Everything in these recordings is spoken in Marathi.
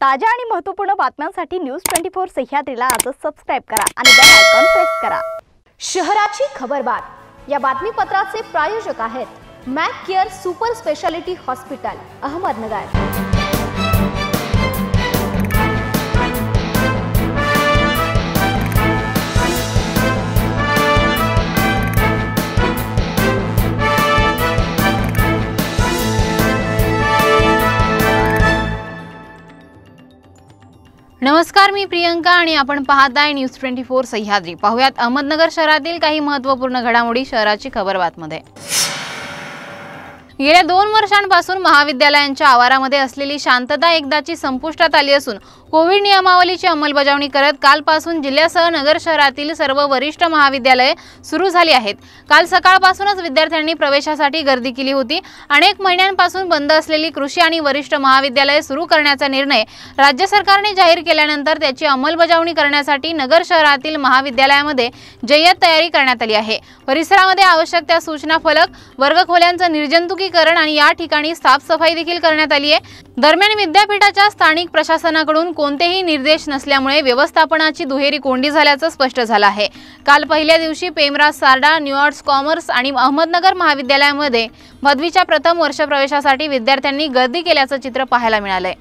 ताज्या आणि महत्त्वपूर्ण बातम्यांसाठी न्यूज ट्वेंटी फोर सह्याद्रीला आज सबस्क्राईब करा आणि बेल आयकॉन प्रेस करा शहराची बात या बातमीपत्राचे प्रायोजक आहेत Mac care super speciality hospital Ahmednagar नमस्कार मी प्रियंका आणि आपण पाहताय न्यूज ट्वेंटी फोर सह्याद्री पाहुयात अहमदनगर शहरातील काही महत्वपूर्ण घडामोडी शहराची खबर बातमध्ये गेल्या दोन वर्षांपासून महाविद्यालयांच्या आवारामध्ये असलेली शांतता एकदाची संपुष्टात आली असून कोविड नियमावलीची अंमलबजावणी करत कालपासून जिल्ह्यासह नगर शहरातील सर्व वरिष्ठ महाविद्यालय सुरू झाली आहेत काल सकाळपासूनच विद्यार्थ्यांनी प्रवेशासाठी गर्दी केली होती अनेक महिन्यांपासून बंद असलेली कृषी आणि वरिष्ठ महाविद्यालय सुरू करण्याचा निर्णय राज्य सरकारने जाहीर केल्यानंतर त्याची अंमलबजावणी करण्यासाठी नगर शहरातील महाविद्यालयामध्ये जय्यत तयारी करण्यात आली आहे परिसरामध्ये आवश्यक त्या सूचना फलक वर्गखोल्यांचं निर्जंतुकीकरण आणि या ठिकाणी साफसफाई देखील करण्यात आली आहे दरम्यान विद्यापीठाच्या स्थानिक प्रशासनाकडून कोणतेही निर्देश नसल्यामुळे व्यवस्थापनाची दुहेरी कोंडी झाल्याचं स्पष्ट झालं आहे काल पहिल्या दिवशी पेमराज सारडा न्यूऑर्ट्स कॉमर्स आणि अहमदनगर महाविद्यालयामध्ये पदवीच्या प्रथम वर्षप्रवेशासाठी विद्यार्थ्यांनी गर्दी केल्याचं चित्र पाहायला मिळालंय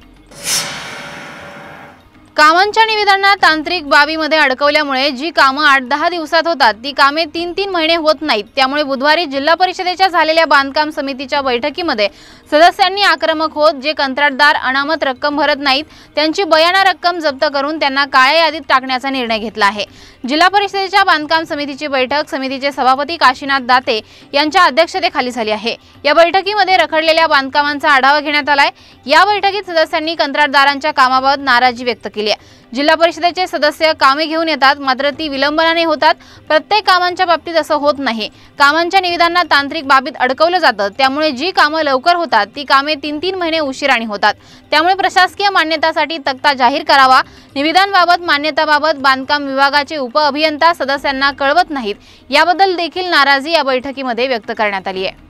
कामांच्या निविदांना तांत्रिक बाबीमध्ये अडकवल्यामुळे जी कामं आठ दहा दिवसात होतात ती कामे तीन तीन महिने होत नाहीत त्यामुळे बुधवारी जिल्हा परिषदेच्या झालेल्या बांधकाम समितीच्या बैठकीमध्ये सदस्यांनी आक्रमक होत जे कंत्राटदार अनामत रक्कम भरत नाहीत त्यांची बयाना रक्कम जप्त करून त्यांना काळ्या यादीत टाकण्याचा निर्णय घेतला आहे जिल्हा परिषदेच्या बांधकाम समितीची बैठक समितीचे सभापती काशीनाथ दाते यांच्या अध्यक्षतेखाली झाली आहे या बैठकीमध्ये रखडलेल्या बांधकामांचा आढावा घेण्यात आलाय या बैठकीत सदस्यांनी कंत्राटदारांच्या कामाबाबत नाराजी व्यक्त केली आहे जिल्हा परिषदेचे सदस्य कामे घेऊन येतात मात्र ती विलंबनाने होतात प्रत्येक कामांच्या बाबतीत असं होत नाही कामांच्या निविदांना तांत्रिक बाबीत अडकवलं जातं त्यामुळे जी कामं लवकर होतात ती कामे तीन तीन महिने उशिराने होतात त्यामुळे प्रशासकीय मान्यतासाठी तक्ता जाहीर करावा निविदांबाबत मान्यताबाबत बांधकाम विभागाचे उपअभियंता सदस्यांना कळवत नाहीत याबद्दल देखील नाराजी या बैठकीमध्ये व्यक्त करण्यात आली आहे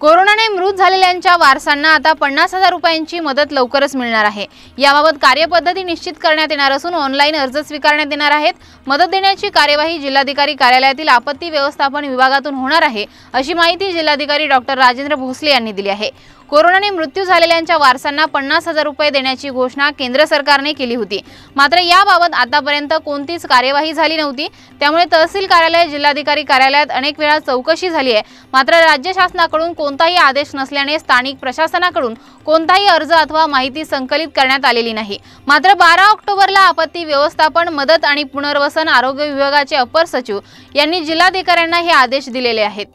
कोरोनाने मृत झालेल्यांच्या वारसांना आता पन्नास हजार रुपयांची मदत लवकरच मिळणार आहे याबाबत कार्यपद्धती निश्चित करण्यात येणार असून ऑनलाईन अर्ज स्वीकारण्यात येणार आहेत मदत देण्याची कार्यवाही जिल्हाधिकारी कार्यालयातील आपत्ती व्यवस्थापन विभागातून होणार आहे अशी माहिती जिल्हाधिकारी डॉक्टर राजेंद्र भोसले यांनी दिली आहे कोरोनाने मृत्यू झालेल्यांच्या वारसांना पन्नास हजार रुपये देण्याची घोषणा केंद्र सरकारने केली होती मात्र याबाबत आतापर्यंत कोणतीच कार्यवाही झाली नव्हती त्यामुळे तहसील कार्यालय जिल्हाधिकारी कार्यालयात अनेक वेळा चौकशी झाली आहे मात्र राज्य शासनाकडून कोणताही आदेश नसल्याने स्थानिक प्रशासनाकडून कोणताही अर्ज अथवा माहिती संकलित करण्यात आलेली नाही मात्र बारा ऑक्टोबरला आपत्ती व्यवस्थापन मदत आणि पुनर्वसन आरोग्य विभागाचे अपर सचिव यांनी जिल्हाधिकाऱ्यांना हे आदेश दिलेले आहेत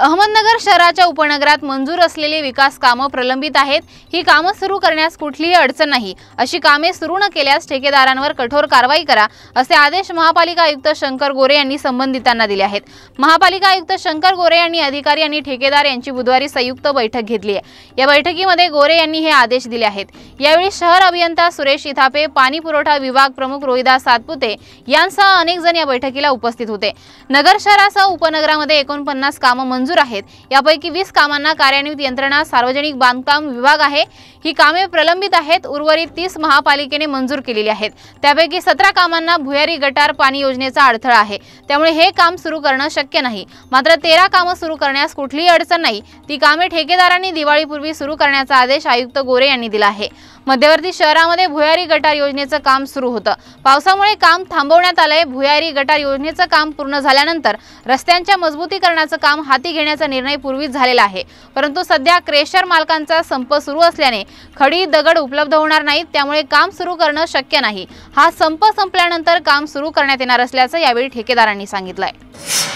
अहमदनगर शहराच्या उपनगरात मंजूर असलेली विकास कामं प्रलंबित आहेत ही कामं सुरू करण्यास कुठलीही अडचण नाही अशी कामे सुरू न केल्यास ठेकेदारांवर कठोर कारवाई करा असे आदेश महापालिका आयुक्त शंकर गोरे यांनी संबंधितांना दिले आहेत महापालिका आयुक्त शंकर गोरे यांनी अधिकारी आणि ठेकेदार यांची बुधवारी संयुक्त बैठक घेतली आहे या बैठकीमध्ये गोरे यांनी हे आदेश दिले आहेत यावेळी शहर अभियंता सुरेश इथापे पाणी पुरवठा विभाग प्रमुख रोहिदास सातपुते यांसह अनेक जण या बैठकीला उपस्थित होते नगर शहरासह उपनगरामध्ये एकोणपन्नास कामं मंजूर आहेत यापैकी वीस कामांना कार्यान्वित यंत्रणा सार्वजनिक बांधकाम विभाग आहे ही कामे प्रलंबित आहेत उर्वरित तीस महापालिकेने मंजूर केलेली आहेत त्यापैकी सतरा कामांना भुयारी गटार पाणी योजनेचा अडथळा आहे त्यामुळे हे काम सुरू करणं शक्य नाही मात्र तेरा कामं सुरू करण्यास कुठलीही अडचण नाही ती कामे ठेकेदारांनी दिवाळीपूर्वी सुरू करण्याचा आदेश आयुक्त गोरे यांनी दिला आहे मध्यवर्ती शहरामध्ये भुयारी गटार योजनेचं काम सुरू होतं पावसामुळे काम थांबवण्यात आलंय भुयारी गटार योजनेचं काम पूर्ण झाल्यानंतर रस्त्यांच्या मजबूतीकरणाचं काम हाती घेण्याचा निर्णय पूर्वीच झालेला आहे परंतु सध्या क्रेशर मालकांचा संप सुरू असल्याने खडी दगड उपलब्ध होणार नाहीत त्यामुळे काम सुरू करणं शक्य नाही हा संप संपल्यानंतर काम सुरू करण्यात येणार असल्याचं यावेळी ठेकेदारांनी आहे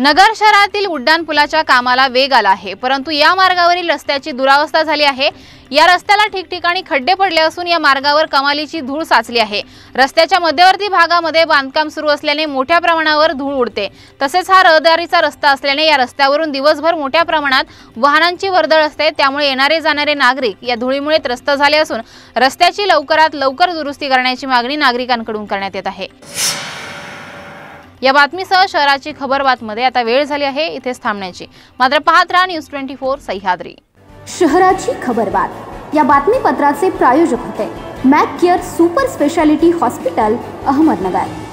नगर शहरातील उड्डाणपुलाच्या कामाला वेग आला आहे परंतु या मार्गावरील रस्त्याची दुरावस्था झाली आहे या रस्त्याला ठिकठिकाणी खड्डे पडले असून या मार्गावर कमालीची धूळ साचली आहे रस्त्याच्या मध्यवर्ती भागामध्ये बांधकाम सुरू असल्याने मोठ्या प्रमाणावर धूळ उडते तसेच हा रहदारीचा रस्ता असल्याने या रस्त्यावरून दिवसभर मोठ्या प्रमाणात वाहनांची वर्दळ असते त्यामुळे येणारे जाणारे नागरिक या धुळीमुळे त्रस्त झाले असून रस्त्याची लवकरात लवकर दुरुस्ती करण्याची मागणी नागरिकांकडून करण्यात येत आहे या बातमीसह शहराची खबरबातमध्ये आता वेळ झाली आहे इथेच थांबण्याची मात्र पाहत राहा न्यूज ट्वेंटी फोर सह्याद्री शहराची बात या बातमीपत्राचे प्रायोजक होते Mac care super speciality hospital Ahmednagar